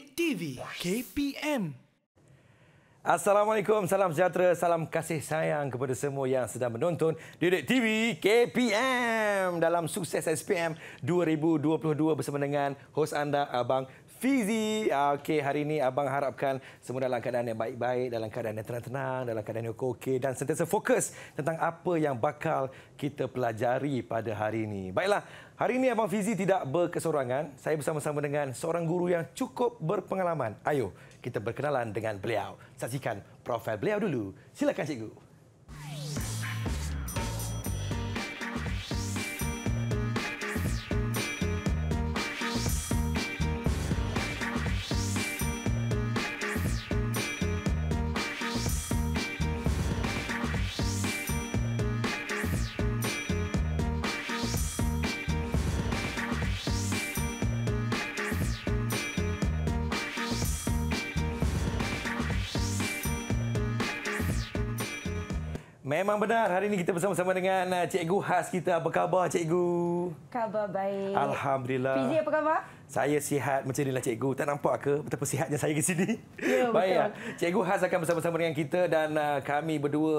TV KPM. Assalamualaikum, salam sejahtera, salam kasih sayang kepada semua yang sedang menonton Dedek TV KPM dalam sukses SPM 2022 bersama dengan hos anda Abang Fizi. Ah, okey, hari ini abang harapkan semua dalam keadaan yang baik-baik, dalam keadaan yang tenang-tenang, dalam keadaan yang okey dan sentiasa fokus tentang apa yang bakal kita pelajari pada hari ini. Baiklah, hari ini abang Fizi tidak berkesorangan. Saya bersama-sama dengan seorang guru yang cukup berpengalaman. Ayo, kita berkenalan dengan beliau. Saksikan profil beliau dulu. Silakan cikgu. Memang benar. Hari ini kita bersama-sama dengan uh, cikgu khas kita. Apa khabar, cikgu? Khabar baik. Alhamdulillah. Fizi, apa khabar? Saya sihat macam inilah cikgu. Tak nampak ke betapa sihatnya saya di sini? Ya, baik. Betul. Ya. Cikgu khas akan bersama-sama dengan kita dan uh, kami berdua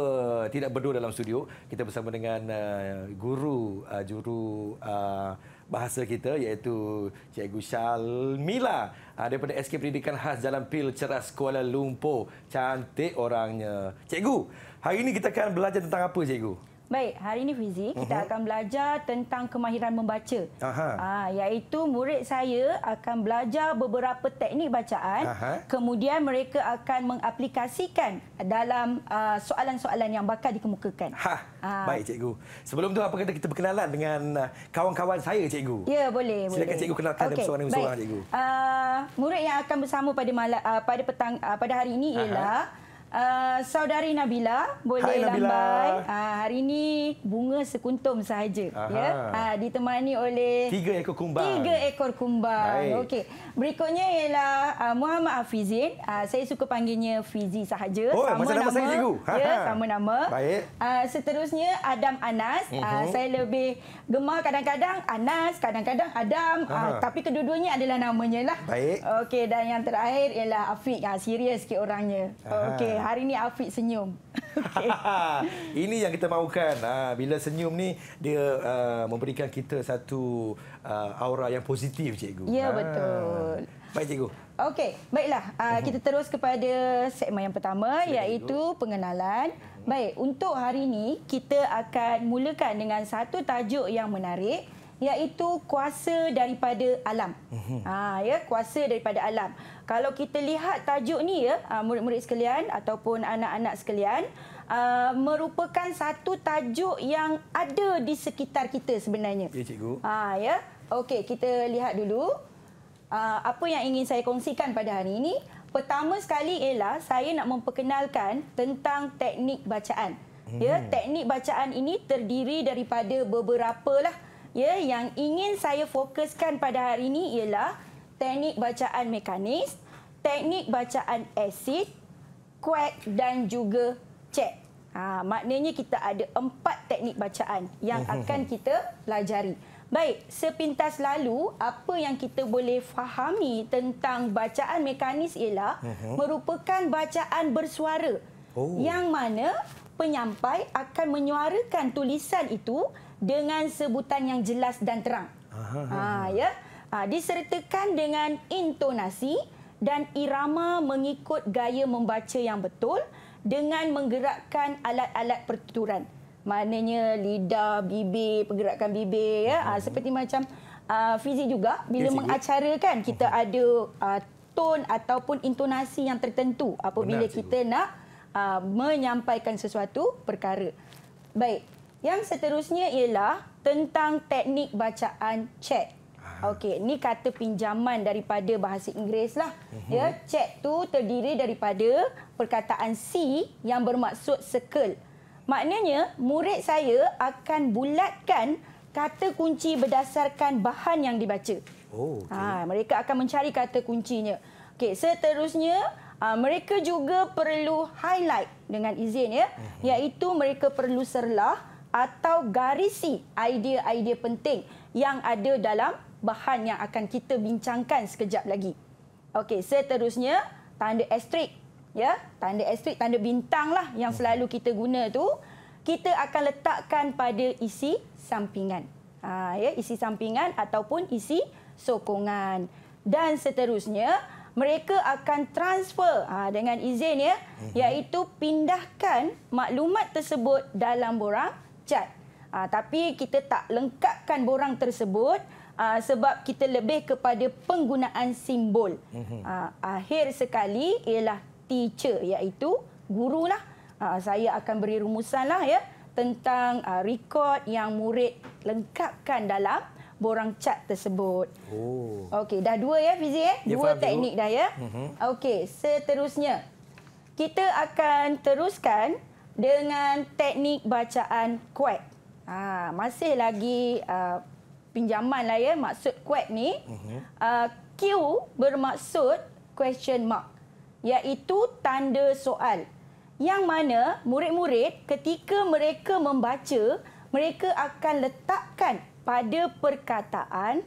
tidak berdua dalam studio. Kita bersama dengan uh, guru, juru... juru bahasa kita iaitu Cikgu Syalmila ha, daripada SK Pendidikan Khas Jalan Pil Ceras Kuala Lumpur. Cantik orangnya. Cikgu, hari ini kita akan belajar tentang apa Cikgu? Baik, hari ini Fizi, kita uh-huh. akan belajar tentang kemahiran membaca. Aha. Ha, iaitu murid saya akan belajar beberapa teknik bacaan. Aha. Kemudian mereka akan mengaplikasikan dalam uh, soalan-soalan yang bakal dikemukakan. Ha. ha. Baik, cikgu. Sebelum tu apa kata kita berkenalan dengan kawan-kawan saya, cikgu? Ya, boleh, Silakan boleh. cikgu kenalkan okay. seorang demi seorang, cikgu. Uh, murid yang akan bersama pada malam uh, pada petang uh, pada hari ini ialah Uh, saudari Nabila boleh Hai, lambai. Uh, hari ini bunga sekuntum sahaja ya. Yeah? Uh, ditemani oleh tiga ekor kumbang. Tiga ekor kumbang. Okey. Berikutnya ialah uh, Muhammad Afizin. Uh, saya suka panggilnya Fizi sahaja. Oh, sama nama. nama saya cikgu. Ya, yeah, sama nama. Baik. Uh, seterusnya Adam Anas. Uh-huh. Uh, saya lebih gemar kadang-kadang Anas, kadang-kadang Adam. Uh, tapi kedua-duanya adalah namanya lah. Baik. Okey, dan yang terakhir ialah Afiq. Ha, uh, serius sikit orangnya. Okey hari ini Afiq senyum. Okay. Ini yang kita mahukan. Ah, bila senyum ni dia ah, memberikan kita satu ah, aura yang positif cikgu. Ya betul. Baik cikgu. Okey, baiklah. Mhm. kita terus kepada segmen yang pertama Sila iaitu pengenalan. Mhm. Baik, untuk hari ini kita akan mulakan dengan satu tajuk yang menarik iaitu kuasa daripada alam. Ha, ya, kuasa daripada alam kalau kita lihat tajuk ni ya ah, murid-murid sekalian ataupun anak-anak sekalian ah, merupakan satu tajuk yang ada di sekitar kita sebenarnya. Ya cikgu. Ha ya. Okey kita lihat dulu apa yang ingin saya kongsikan pada hari ini. Pertama sekali ialah saya nak memperkenalkan tentang teknik bacaan. Ya, hmm. teknik bacaan ini terdiri daripada beberapa lah. Ya, yang ingin saya fokuskan pada hari ini ialah teknik bacaan mekanis, teknik bacaan asid, quad dan juga cek. Ha, maknanya kita ada empat teknik bacaan yang mhm. akan kita pelajari. Baik, sepintas lalu apa yang kita boleh fahami tentang bacaan mekanis ialah mhm. merupakan bacaan bersuara oh. yang mana penyampai akan menyuarakan tulisan itu dengan sebutan yang jelas dan terang. Ha, ya uh, disertakan dengan intonasi dan irama mengikut gaya membaca yang betul dengan menggerakkan alat-alat pertuturan. Maknanya lidah, bibir, pergerakan bibir ya. Uh, seperti macam uh, fizik juga bila fizik. mengacarakan kita hmm. ada uh, ton ataupun intonasi yang tertentu apabila Benar, kita nak uh, menyampaikan sesuatu perkara. Baik. Yang seterusnya ialah tentang teknik bacaan cek. Ah. Okey, ni kata pinjaman daripada bahasa Inggeris lah. Uh-huh. Ya, check tu terdiri daripada perkataan C yang bermaksud circle. Maknanya murid saya akan bulatkan kata kunci berdasarkan bahan yang dibaca. Oh, okay. ha, ah, mereka akan mencari kata kuncinya. Okey, seterusnya uh, mereka juga perlu highlight dengan izin ya, uh-huh. iaitu mereka perlu serlah atau garisi idea-idea penting yang ada dalam bahan yang akan kita bincangkan sekejap lagi. Okey, seterusnya tanda asterisk ya, tanda asterisk tanda bintang lah yang hmm. selalu kita guna tu kita akan letakkan pada isi sampingan. Ha, ya, isi sampingan ataupun isi sokongan. Dan seterusnya, mereka akan transfer ha, dengan izin ya, hmm. iaitu pindahkan maklumat tersebut dalam borang cat. Ha, tapi kita tak lengkapkan borang tersebut, uh, sebab kita lebih kepada penggunaan simbol. Uh, akhir sekali ialah teacher iaitu guru Uh, ah, saya akan beri rumusan lah ya tentang uh, rekod yang murid lengkapkan dalam borang cat tersebut. Oh. Okey, dah dua ya fizik eh? Ya? Dua ya, teknik dah ya. Uh mhm. -huh. Okey, seterusnya kita akan teruskan dengan teknik bacaan quack. Ha, masih lagi uh, pinjaman lah ya maksud kuat ni uh-huh. uh, Q bermaksud question mark iaitu tanda soal yang mana murid-murid ketika mereka membaca mereka akan letakkan pada perkataan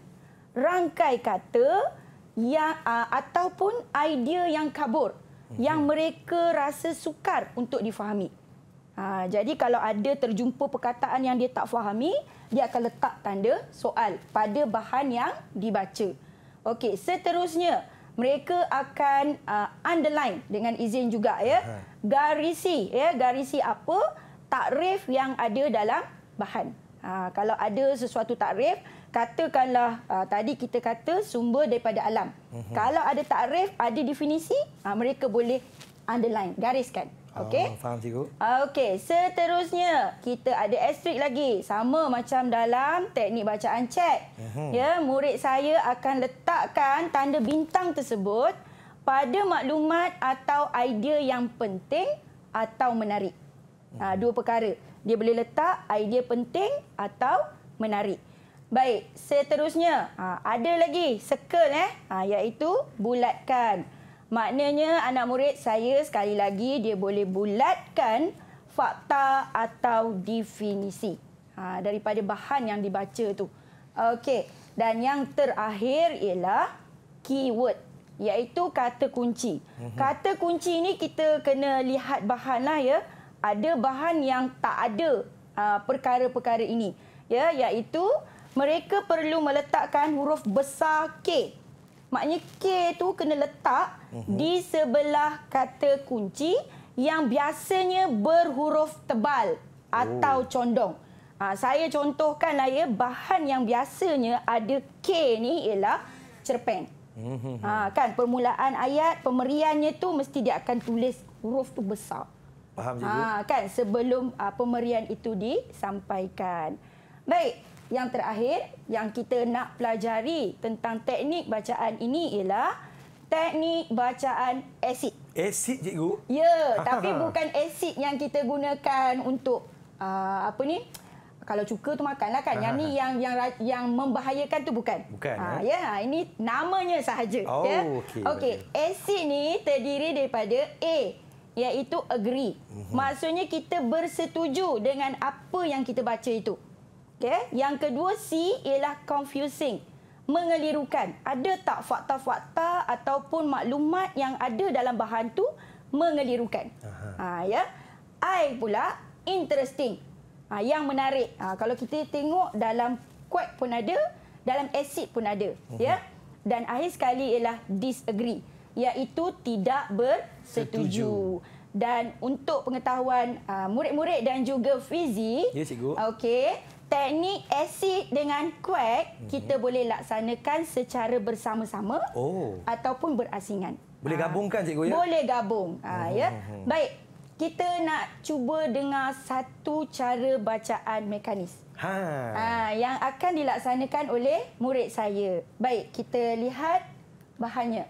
rangkai kata yang uh, ataupun idea yang kabur uh-huh. yang mereka rasa sukar untuk difahami Ha, jadi kalau ada terjumpa perkataan yang dia tak fahami, dia akan letak tanda soal pada bahan yang dibaca. Okey, seterusnya mereka akan uh, underline dengan izin juga ya. Ha. Garisi ya, garisi apa? Takrif yang ada dalam bahan. Ha, kalau ada sesuatu takrif, katakanlah uh, tadi kita kata sumber daripada alam. Uh-huh. Kalau ada takrif, ada definisi, uh, mereka boleh underline, gariskan. Okey. Oh, faham cikgu. Okey, seterusnya kita ada asterisk lagi. Sama macam dalam teknik bacaan cek. Uhum. Ya, murid saya akan letakkan tanda bintang tersebut pada maklumat atau idea yang penting atau menarik. Ha, dua perkara. Dia boleh letak idea penting atau menarik. Baik, seterusnya. Ha, ada lagi circle eh, ha, iaitu Bulatkan. Maknanya anak murid saya sekali lagi dia boleh bulatkan fakta atau definisi ha, daripada bahan yang dibaca tu. Okey, dan yang terakhir ialah keyword iaitu kata kunci. Mhm. Kata kunci ini kita kena lihat bahanlah ya. Ada bahan yang tak ada ha, perkara-perkara ini. Ya, iaitu mereka perlu meletakkan huruf besar K Maknanya K tu kena letak uh mhm. -huh. di sebelah kata kunci yang biasanya berhuruf tebal atau oh. condong. Ha, saya contohkan lah ya, bahan yang biasanya ada K ni ialah cerpen. Mhm. Ha, kan permulaan ayat pemeriannya tu mesti dia akan tulis huruf tu besar. Faham juga. Ha, kan sebelum uh, pemerian itu disampaikan. Baik, yang terakhir yang kita nak pelajari tentang teknik bacaan ini ialah teknik bacaan asid. Asid cikgu? Ya, tapi bukan asid yang kita gunakan untuk uh, apa ni? Kalau cuka tu makanlah kan. Yang ni yang yang yang membahayakan tu bukan. Bukan. Ha, ya, ha, ini namanya sahaja. Oh, ya. Okey. Okey, asid ni terdiri daripada A iaitu agree. Uh-huh. Maksudnya kita bersetuju dengan apa yang kita baca itu. Okay. Yang kedua C ialah confusing. Mengelirukan. Ada tak fakta-fakta ataupun maklumat yang ada dalam bahan tu mengelirukan. Ha, ya. I pula interesting. Ha, yang menarik. Ha, kalau kita tengok dalam quack pun ada, dalam acid pun ada. Uh-huh. Ya. Dan akhir sekali ialah disagree. Iaitu tidak bersetuju. Setuju. Dan untuk pengetahuan ha, murid-murid dan juga Fizi, ya, okay, teknik acid dengan kuek hmm kita mhm. boleh laksanakan secara bersama-sama oh. ataupun berasingan. Boleh ah. gabungkan cikgu ya? Boleh gabung. Ha hmm ya. Mhm. Baik. Kita nak cuba dengar satu cara bacaan mekanis. Ha. ha yang akan dilaksanakan oleh murid saya. Baik, kita lihat bahannya.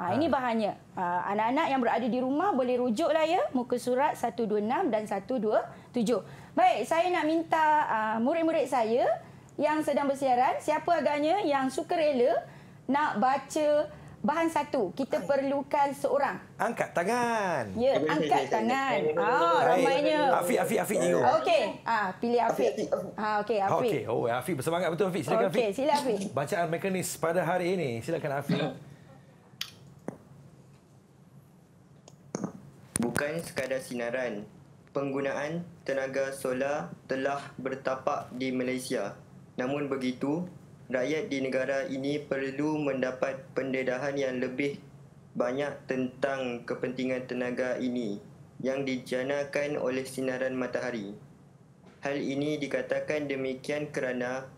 Ha, ha. ini bahannya. Ha, anak-anak yang berada di rumah boleh rujuklah ya muka surat 126 dan 127. Baik, saya nak minta uh, murid-murid saya yang sedang bersiaran, siapa agaknya yang suka rela nak baca bahan satu. Kita Ay. perlukan seorang. Angkat tangan. Ya, Ay. angkat Ay. tangan. Ah, oh, ramainya. Afiq, Afiq, Afiq ni. Okey. Ah, pilih Afiq. Ah, okey, Afiq. Okey. Oh, Afiq bersemangat betul Afiq. Silakan Afiq. Okey, sila Afiq. Bacaan mekanis pada hari ini. Silakan Afiq. Bukan sekadar sinaran. Penggunaan tenaga solar telah bertapak di Malaysia. Namun begitu, rakyat di negara ini perlu mendapat pendedahan yang lebih banyak tentang kepentingan tenaga ini yang dijanakan oleh sinaran matahari. Hal ini dikatakan demikian kerana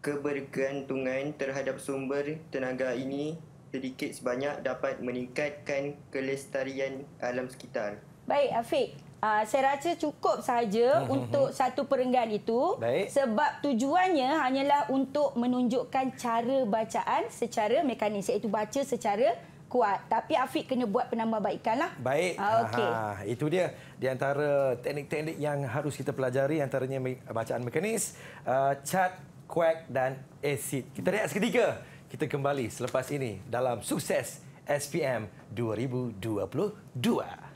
kebergantungan terhadap sumber tenaga ini sedikit sebanyak dapat meningkatkan kelestarian alam sekitar. Baik, Afiq. Uh, saya rasa cukup saja mm -hmm. untuk hmm. satu perenggan itu Baik. sebab tujuannya hanyalah untuk menunjukkan cara bacaan secara mekanis iaitu baca secara kuat tapi Afiq kena buat penambahbaikanlah. Baik. Ah, okay, itu dia di antara teknik-teknik yang harus kita pelajari antaranya bacaan mekanis, uh, cat, quack dan acid. Kita lihat seketika. Kita kembali selepas ini dalam sukses SPM 2022.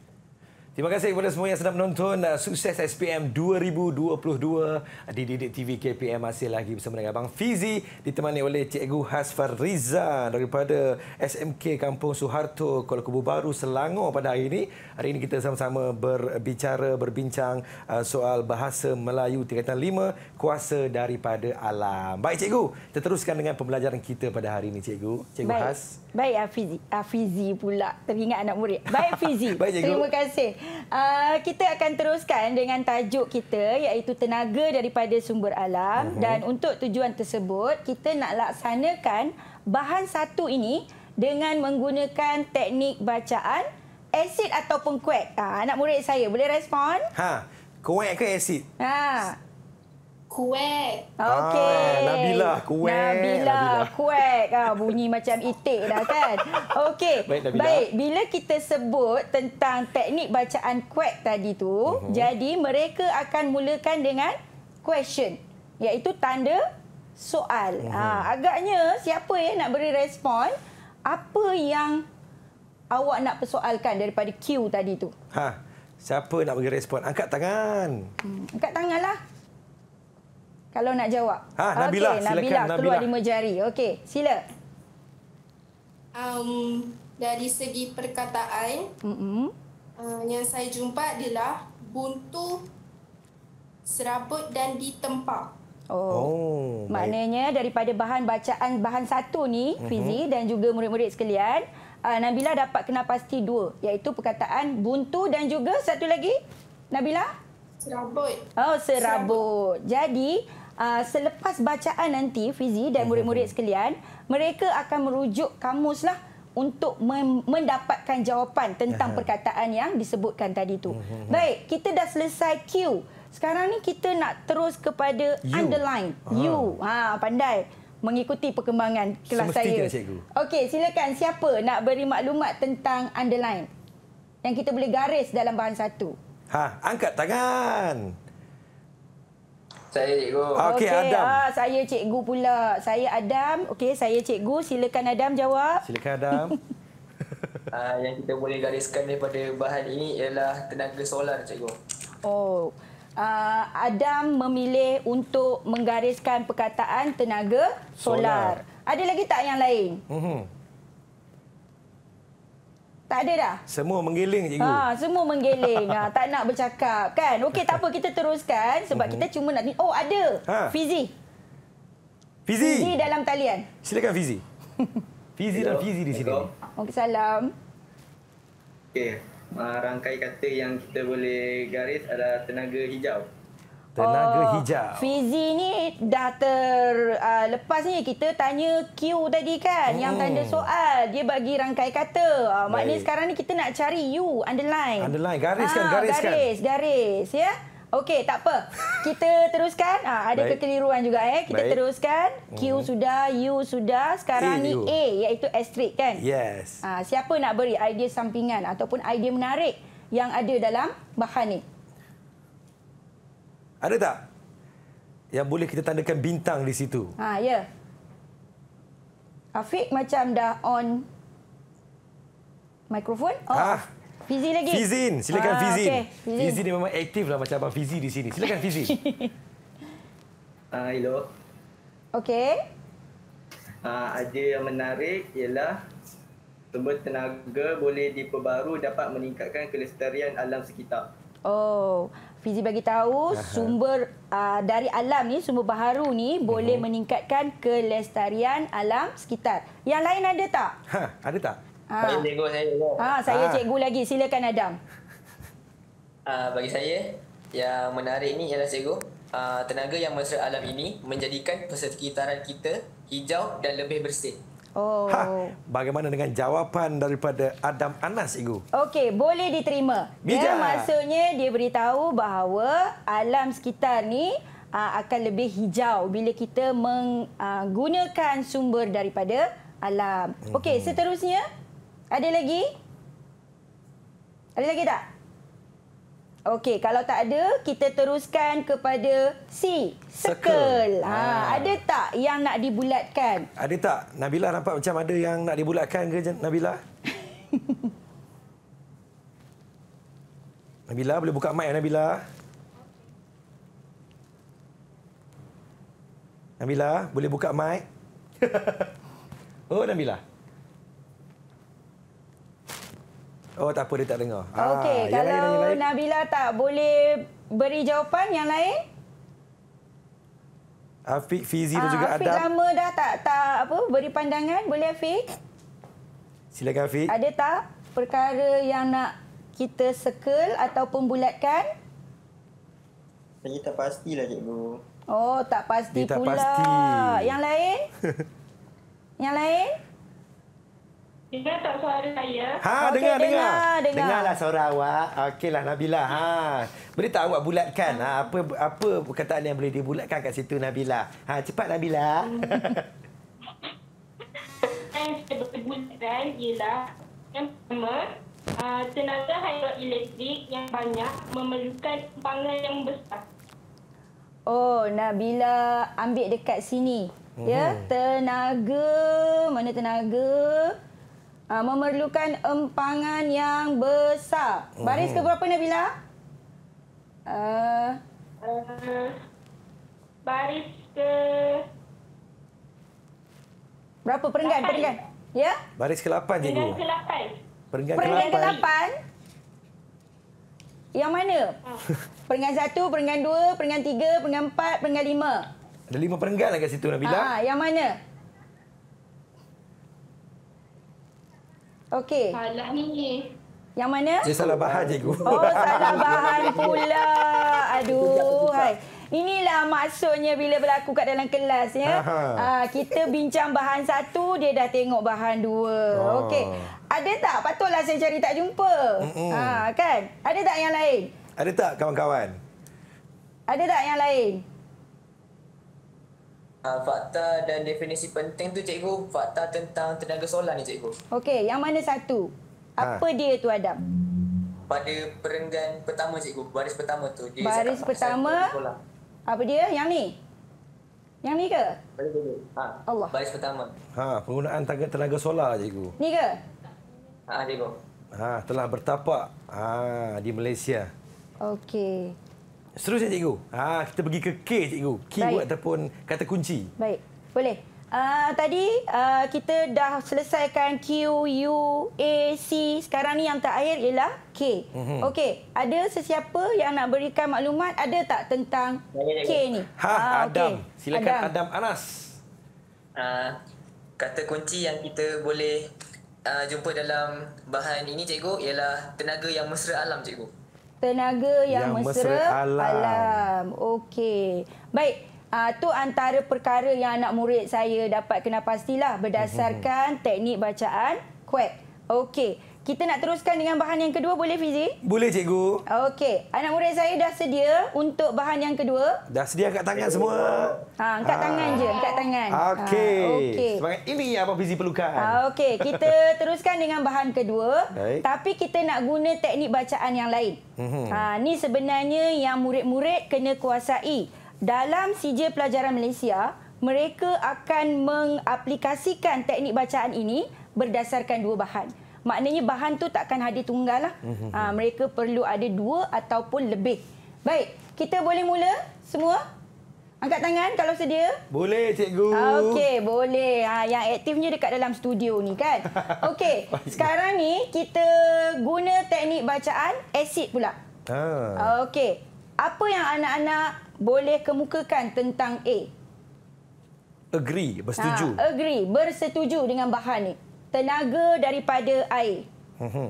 Terima kasih kepada semua yang sedang menonton uh, sukses SPM 2022 uh, di Didik TV KPM masih lagi bersama dengan Abang Fizi ditemani oleh Cikgu Hasfar Riza daripada SMK Kampung Suharto Kuala Kubu Baru Selangor pada hari ini. Hari ini kita sama-sama berbicara, berbincang uh, soal bahasa Melayu tingkatan 5 kuasa daripada alam. Baik Cikgu, kita teruskan dengan pembelajaran kita pada hari ini Cikgu. Cikgu Baik. Has. Baik Afizi. Afizi pula teringat anak murid. Baik Fizi. Terima kasih. Uh, kita akan teruskan dengan tajuk kita iaitu tenaga daripada sumber alam uh-huh. dan untuk tujuan tersebut kita nak laksanakan bahan satu ini dengan menggunakan teknik bacaan asid ataupun kuek. Uh, anak murid saya boleh respon? Ha. Kuek ke asid? Ha. Kuek. Okey. Ah, Nabila kuek. Nabila, Nabila. kuek. Ah, bunyi macam itik dah kan. Okey. Baik, Baik, bila kita sebut tentang teknik bacaan kuek tadi tu, uh-huh. jadi mereka akan mulakan dengan question iaitu tanda soal. Uh-huh. Ha, agaknya siapa yang nak beri respon apa yang awak nak persoalkan daripada Q tadi tu? Ha. Siapa nak bagi respon? Angkat tangan. Hmm, angkat tanganlah kalau nak jawab. Ha, Nabila, okay, silakan Nabila. Nabila. Keluar lima jari. Okey, sila. Um, dari segi perkataan, mm-hmm. uh, yang saya jumpa adalah buntu, serabut dan ditempa. Oh, oh maknanya baik. daripada bahan bacaan bahan satu ni, mm-hmm. Fizi dan juga murid-murid sekalian, uh, Nabila dapat kena pasti dua, iaitu perkataan buntu dan juga satu lagi, Nabila? Serabut. Oh, serabut. serabut. Jadi, uh, selepas bacaan nanti Fizi dan murid-murid mhm. sekalian, mereka akan merujuk kamuslah untuk mendapatkan jawapan tentang perkataan yang disebutkan tadi tu. Mhm, mhm. Baik, kita dah selesai Q. Sekarang ni kita nak terus kepada you. underline. Ha. You. Ha, pandai mengikuti perkembangan kelas Semestinya, saya. Semestinya, cikgu. Okey, silakan siapa nak beri maklumat tentang underline yang kita boleh garis dalam bahan satu. Ha, angkat tangan. Saya cikgu. Ah, okey, okay, Adam. Ah, saya cikgu pula. Saya Adam. Okey, saya cikgu. Silakan Adam jawab. Silakan Adam. ah, yang kita boleh gariskan daripada bahan ini ialah tenaga solar, cikgu. Oh. Ah, Adam memilih untuk menggariskan perkataan tenaga solar. solar. Ada lagi tak yang lain? Uh-huh. Tak ada dah? Semua menggeling, cikgu. Ha, semua menggeling. ha, tak nak bercakap, kan? Okey, tak apa. Kita teruskan. Sebab mhm. kita cuma nak... Oh, ada. Ha. Fizi. Fizi. Fizi dalam talian. Silakan, Fizi. Fizi dan Fizi di sini. Okey, salam. Okey. Rangkai kata yang kita boleh garis adalah tenaga hijau. Tenaga oh, hijau. Fizi ni dah ter uh, lepas ni kita tanya Q tadi kan oh. yang tanda soal dia bagi rangkai kata. Uh, maknanya sekarang ni kita nak cari U underline. Underline gariskan ha, ah, kan? Garis garis ya. Okey tak apa. Kita teruskan. Ha, ada Baik. kekeliruan juga eh. Kita Baik. teruskan. Q hmm. sudah, U sudah. Sekarang A, ni U. A iaitu asterisk kan? Yes. Ha, siapa nak beri idea sampingan ataupun idea menarik yang ada dalam bahan ni? Ada tak? Yang boleh kita tandakan bintang di situ. Ha, ya. Yeah. Afiq macam dah on mikrofon. Oh. Ah. Fizi lagi. Fizin, silakan ah, Fizin. Okay. Fizin. ni memang aktif lah macam Abang Fizi di sini. Silakan Fizin. Ah, uh, hello. Okey. Ah, uh, ada yang menarik ialah sumber tenaga boleh diperbaru dapat meningkatkan kelestarian alam sekitar. Oh, Fizi bagi tahu sumber uh, dari alam ni sumber baharu ni boleh mhm. meningkatkan kelestarian alam sekitar. Yang lain ada tak? Ha, ada tak? Ha. Ah. Saya cikgu saya. Ha, saya ha. cikgu lagi. Silakan Adam. Uh, bagi saya yang menarik ni ialah cikgu, uh, tenaga yang mesra alam ini menjadikan persekitaran kita hijau dan lebih bersih. Oh. Ha, bagaimana dengan jawapan daripada Adam Anas, Igu? Okey, boleh diterima. Ya, maksudnya dia beritahu bahawa alam sekitar ni ah, akan lebih hijau bila kita menggunakan sumber daripada alam. Okey, mhm. seterusnya ada lagi? Ada lagi tak? Okey, kalau tak ada, kita teruskan kepada C. Sekel. Ha, ah. ada tak yang nak dibulatkan? Ada tak? Nabila nampak macam ada yang nak dibulatkan ke ya, Nabila? Nabila, boleh buka mic Nabila. Nabila, boleh buka mic. oh, Nabila. Oh tak apa dia tak dengar. Ah, Okey, ah, kalau yang lain, yang lain. Nabila tak boleh beri jawapan yang lain? Afiq Fizi ah, dan juga Adam. Afiq lama dah tak tak apa beri pandangan, boleh Afiq? Silakan Afiq. Ada tak perkara yang nak kita sekel ataupun bulatkan? Saya tak pastilah cikgu. Oh, tak pasti tak pula. Pasti. Yang lain? yang lain? Dengar tak suara saya? Ha, okay, dengar, dengar, dengar. Dengarlah suara awak. Okeylah, Nabila. Ha. Boleh tak awak bulatkan? Ha, apa apa perkataan yang boleh dibulatkan kat situ, Nabila? Ha, cepat, Nabila. Yang saya berbulatkan ialah yang pertama, uh, tenaga hidroelektrik yang banyak memerlukan tumpangan yang besar. Oh, Nabila ambil dekat sini. Ya, mhm. tenaga, mana tenaga? uh, memerlukan empangan yang besar. Baris hmm. ke berapa Nabila? Uh, uh, baris ke Berapa perenggan? Perenggan. Ya? Baris ke-8 cikgu. Perenggan ke-8. Perenggan ke-8. Perenggan ke-8. Yang mana? perenggan 1, perenggan 2, perenggan 3, perenggan 4, perenggan 5. Ada 5 perenggan lah kat situ Nabila. Ha, yang mana? Okey. Salah ni. Yang mana? Saya salah bahan cikgu. Oh, salah bahan pula. Aduh. Hai. Inilah maksudnya bila berlaku kat dalam kelas ya. Aha. Ah, kita bincang bahan satu, dia dah tengok bahan dua. Ah. Okey. Ada tak? Patutlah saya cari tak jumpa. Mm-mm. Ha, kan? Ada tak yang lain? Ada tak kawan-kawan? Ada tak yang lain? uh, fakta dan definisi penting tu cikgu fakta tentang tenaga solar ni cikgu. Okey, yang mana satu? Ha. Apa ha. dia tu Adam? Pada perenggan pertama cikgu, baris pertama tu dia Baris pertama? Apa dia? Yang ni. Yang ni ke? Baris ha. Allah. Baris pertama. Ha, penggunaan tenaga tenaga solar cikgu. Ni ke? Ha, cikgu. Ha, telah bertapak ha di Malaysia. Okey. Seterusnya cikgu. Ha, kita pergi ke K cikgu. Keyword Baik. ataupun kata kunci. Baik. Boleh. Uh, tadi uh, kita dah selesaikan Q, U, A, C. Sekarang ni yang terakhir ialah K. Mm -hmm. Okey. Ada sesiapa yang nak berikan maklumat ada tak tentang K ni? Ha, uh, Adam. Okay. Silakan Adam, Adam Anas. Uh, kata kunci yang kita boleh uh, jumpa dalam bahan ini cikgu ialah tenaga yang mesra alam cikgu tenaga yang, yang mesra, mesra alam. alam. Okey. Baik, uh, tu antara perkara yang anak murid saya dapat kena pastilah berdasarkan hmm teknik bacaan kuat. Okey. Kita nak teruskan dengan bahan yang kedua boleh Fizi? Boleh cikgu. Okey, anak murid saya dah sedia untuk bahan yang kedua. Dah sedia angkat tangan semua. Ha, angkat ha. tangan je tangan. Ah, ah, okey. Ha, okay. Ini yang apa Fizi perlukan. Ha, Okey, kita teruskan dengan bahan kedua. Baik. Tapi kita nak guna teknik bacaan yang lain. Ha, ni sebenarnya yang murid-murid kena kuasai. Dalam CJ Pelajaran Malaysia, mereka akan mengaplikasikan teknik bacaan ini berdasarkan dua bahan. Maknanya bahan tu takkan hadir tunggal. Lah. Ha, mereka perlu ada dua ataupun lebih. Baik, kita boleh mula semua? Angkat tangan kalau sedia. Boleh, cikgu. Okey, boleh. Ha, yang aktifnya dekat dalam studio ni kan. Okey, sekarang ni kita guna teknik bacaan asid pula. Ha. Okey, apa yang anak-anak boleh kemukakan tentang A? Agree, bersetuju. Ha, agree, bersetuju dengan bahan ni. Tenaga daripada air. Mhm.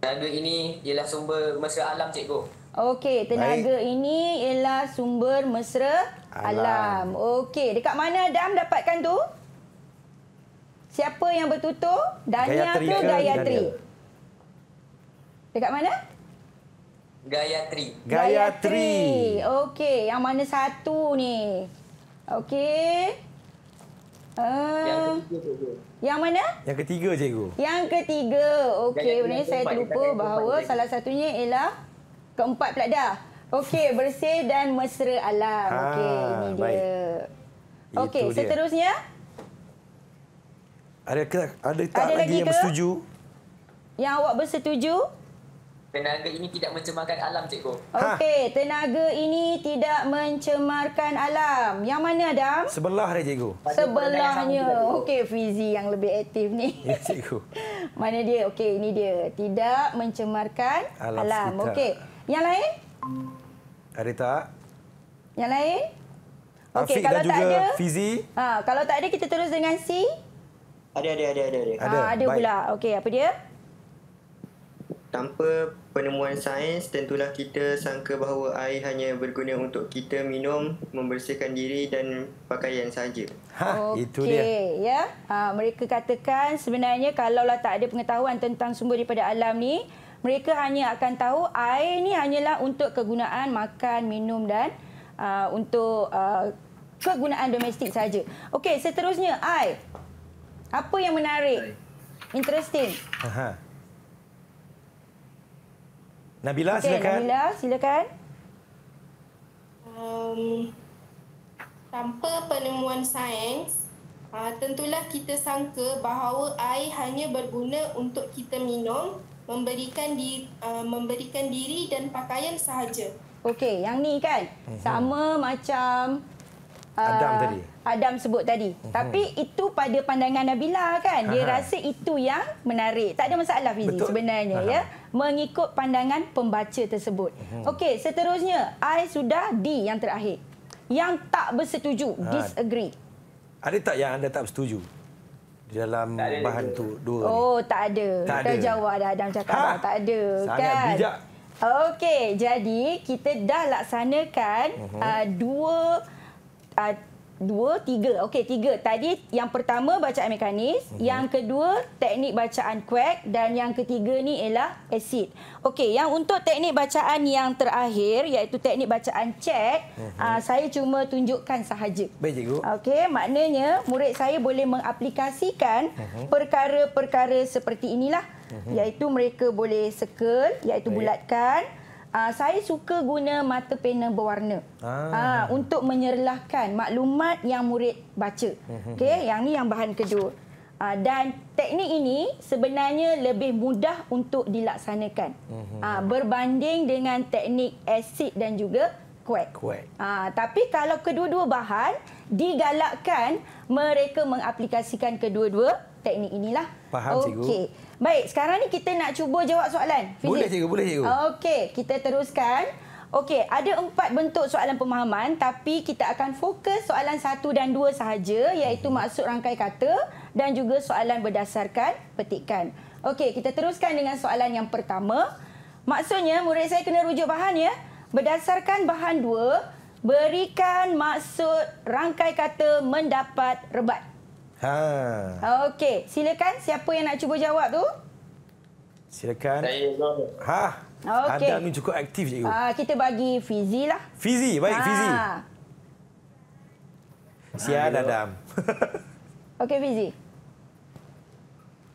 Tenaga ini ialah sumber mesra alam, cikgu. Okey, tenaga Baik. ini ialah sumber mesra alam. alam. Okey, dekat mana Dam dapatkan tu? Siapa yang bertutur? Dania Gayatri. ke Gayatri? Dekat mana? Gayatri. Gayatri. Okey, yang mana satu ni? Okey. Uh, yang, eh, yang mana? Yang ketiga, cikgu. Yang ketiga. Okey, saya terlupa bahawa salah satunya ialah... Keempat pula dah. Okey, bersih dan mesra alam. Ha, Okey, ini dia. Okey, seterusnya. Ada ada tak ada lagi, yang ke? bersetuju? Yang awak bersetuju? Tenaga ini tidak mencemarkan alam, cikgu. Ha. Okey, ha. tenaga ini tidak mencemarkan alam. Yang mana, Adam? Sebelah dia, cikgu. Sebelahnya. Okey, Fizi yang lebih aktif ni. Ya, cikgu. mana dia? Okey, ini dia. Tidak mencemarkan alam. alam. Okey. Yang lain? Ada tak? Yang lain? Ah, Okey, kalau tak ada. Fizi. Ha, kalau tak ada kita terus dengan C. Ada ada ada ada. Ha, ada ada ah, pula. Okey, apa dia? Tanpa penemuan sains, tentulah kita sangka bahawa air hanya berguna untuk kita minum, membersihkan diri dan pakaian sahaja. Ha, okay, itu dia. Ya? Ha, mereka katakan sebenarnya kalaulah tak ada pengetahuan tentang sumber daripada alam ni, mereka hanya akan tahu air ni hanyalah untuk kegunaan makan, minum dan uh, untuk uh, kegunaan domestik saja. Okey, seterusnya air Apa yang menarik? Interesting. Aha. Nabila okay, silakan. Nabila silakan. Um, tanpa penemuan sains, uh, tentulah kita sangka bahawa air hanya berguna untuk kita minum memberikan di uh, memberikan diri dan pakaian sahaja. Okey, yang ni kan uhum. sama macam uh, Adam tadi. Adam sebut tadi. Uhum. Tapi itu pada pandangan Nabila kan. Dia Aha. rasa itu yang menarik. Tak ada masalah fizik Betul. sebenarnya Aha. ya. Mengikut pandangan pembaca tersebut. Mhm. Okey, seterusnya I sudah D yang terakhir. Yang tak bersetuju, ha. disagree. Ada tak yang anda tak setuju? dalam bahan tu dua. Oh, ni. tak ada. Tak Kita ada. jawab dah Adam cakap ha? tak ada. Sangat kan? bijak. Okey, jadi kita dah laksanakan uh-huh. uh, dua uh, dua, tiga. Okey, tiga. Tadi yang pertama bacaan mekanis, mm yang kedua teknik bacaan quack dan yang ketiga ni ialah acid. Okey, yang untuk teknik bacaan yang terakhir iaitu teknik bacaan check, mm -hmm. saya cuma tunjukkan sahaja. Baik, cikgu. Okey, maknanya murid saya boleh mengaplikasikan mhm. perkara-perkara mm -hmm. seperti inilah. Mm -hmm. Iaitu mereka boleh circle, iaitu Baik. bulatkan. Uh, saya suka guna mata pena berwarna ah. uh, untuk menyerlahkan maklumat yang murid baca. Mhm. okay? yang ni yang bahan kedua. Uh, dan teknik ini sebenarnya lebih mudah untuk dilaksanakan uh, berbanding dengan teknik acid dan juga kuek. kuek. Uh, tapi kalau kedua-dua bahan digalakkan mereka mengaplikasikan kedua-dua teknik inilah. Faham okay. cikgu. Baik, sekarang ni kita nak cuba jawab soalan. Fizik. Boleh cikgu, boleh cikgu. Okey, kita teruskan. Okey, ada empat bentuk soalan pemahaman tapi kita akan fokus soalan satu dan dua sahaja iaitu mhm. maksud rangkai kata dan juga soalan berdasarkan petikan. Okey, kita teruskan dengan soalan yang pertama. Maksudnya, murid saya kena rujuk bahan ya. Berdasarkan bahan dua, berikan maksud rangkai kata mendapat rebat. Ha. Okey, silakan siapa yang nak cuba jawab tu? Silakan. Saya Ha. Okey. Adam ni cukup aktif cikgu. Ha, kita bagi Fizi lah. Fizi, baik ha. Fizi. Sial ah, Adam. Okey Fizi.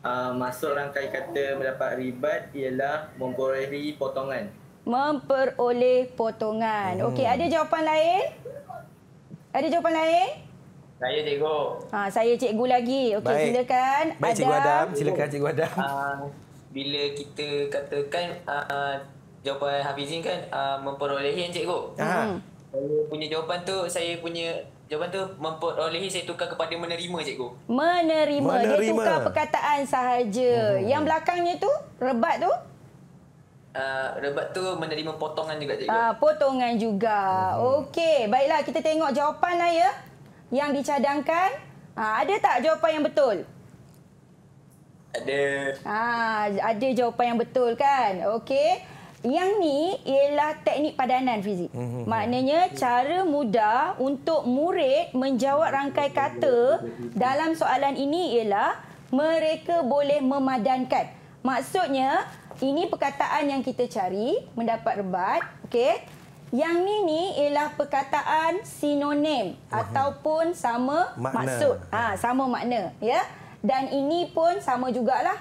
Uh, masuk rangkai kata mendapat ribat ialah memperoleh potongan. Memperoleh potongan. Hmm. Okey, ada jawapan lain? Ada jawapan lain? Saya cikgu. Ha, saya cikgu lagi. Okey, silakan. Baik, cikgu Adam. Silakan, cikgu Adam. Uh, bila kita katakan uh, jawapan Hafizin kan uh, memperolehi cikgu. Hmm. Saya uh punya jawapan tu, saya punya Jawapan tu memperolehi saya tukar kepada menerima cikgu. Menerima. menerima. Dia tukar perkataan sahaja. uh Yang belakangnya tu, rebat tu? Uh, rebat tu menerima potongan juga cikgu. Ah, potongan juga. Hmm. Okey, baiklah kita tengok jawapan lah ya yang dicadangkan? Ha, ada tak jawapan yang betul? Ada. Ha, ada jawapan yang betul kan? Okey. Yang ni ialah teknik padanan fizik. Mhm. Maknanya cara mudah untuk murid menjawab rangkai kata dalam soalan ini ialah mereka boleh memadankan. Maksudnya ini perkataan yang kita cari mendapat rebat. Okey. Yang ni ni ialah perkataan sinonim uh-huh. ataupun sama makna. maksud. Ha, sama makna, ya. Dan ini pun sama juga lah,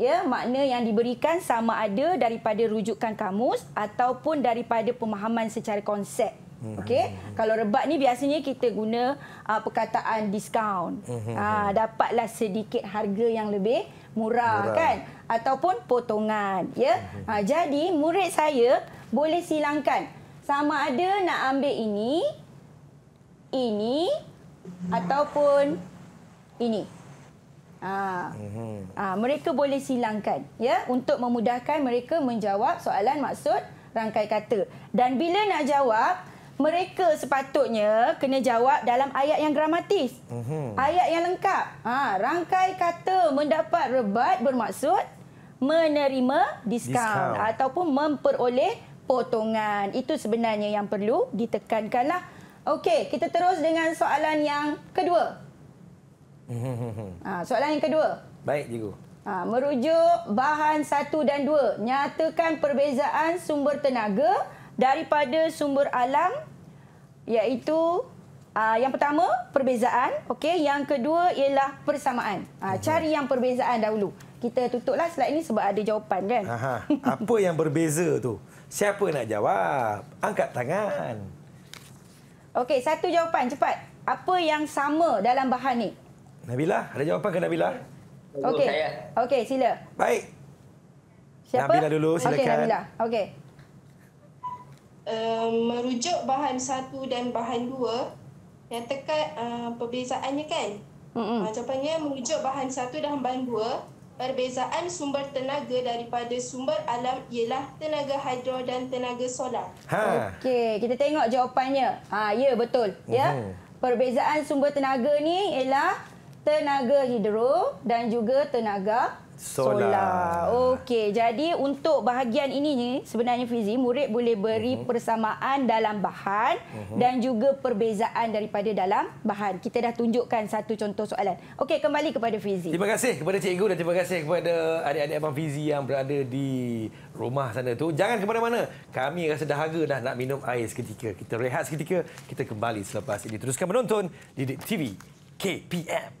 Ya, makna yang diberikan sama ada daripada rujukan kamus ataupun daripada pemahaman secara konsep. Hmm. Okey. Mm-hmm. Kalau rebat ni biasanya kita guna uh, perkataan diskaun. Mm-hmm. Uh, ah, dapatlah sedikit harga yang lebih murah, murah. kan ataupun potongan, ya. Mm-hmm. Uh, jadi murid saya boleh silangkan sama ada nak ambil ini, ini ataupun ini. Ha. Mhm. Ha. Mereka boleh silangkan ya untuk memudahkan mereka menjawab soalan maksud rangkai kata. Dan bila nak jawab, mereka sepatutnya kena jawab dalam ayat yang gramatis. Mhm. Ayat yang lengkap. Ha. Rangkai kata mendapat rebat bermaksud menerima diskaun ataupun memperoleh potongan. Itu sebenarnya yang perlu ditekankanlah. Okey, kita terus dengan soalan yang kedua. Ha, soalan yang kedua. Baik, cikgu. Ha, merujuk bahan satu dan dua, nyatakan perbezaan sumber tenaga daripada sumber alam iaitu Aa, ha, yang pertama perbezaan, okey. Yang kedua ialah persamaan. Aa, ha, mhm. cari yang perbezaan dahulu. Kita tutuplah slide ini sebab ada jawapan kan. Aha. Apa yang berbeza tu? Siapa nak jawab? Angkat tangan. Okey, satu jawapan cepat. Apa yang sama dalam bahan ni? Nabila, ada jawapan ke Nabila? Okey. Okey, sila. Baik. Siapa? Nabila dulu silakan. Okey, Nabila. Okey. Um, merujuk bahan satu dan bahan dua yang tekat uh, perbezaannya kan? Mm -hmm. uh, jawapannya merujuk bahan satu dan bahan dua perbezaan sumber tenaga daripada sumber alam ialah tenaga hidro dan tenaga solar. Ha. Okey, kita tengok jawapannya. Ha, ya betul, mm -hmm. ya. Mhm. Perbezaan sumber tenaga ni ialah tenaga hidro dan juga tenaga solar. solar. Okey, jadi untuk bahagian ini sebenarnya Fizi murid boleh beri uh mhm. -huh. persamaan dalam bahan uh mhm. -huh. dan juga perbezaan daripada dalam bahan. Kita dah tunjukkan satu contoh soalan. Okey, kembali kepada Fizi. Terima kasih kepada cikgu dan terima kasih kepada adik-adik abang Fizi yang berada di rumah sana tu. Jangan ke mana-mana. Kami rasa dahaga dah nak minum air seketika. Kita rehat seketika, kita kembali selepas ini. Teruskan menonton di TV KPM.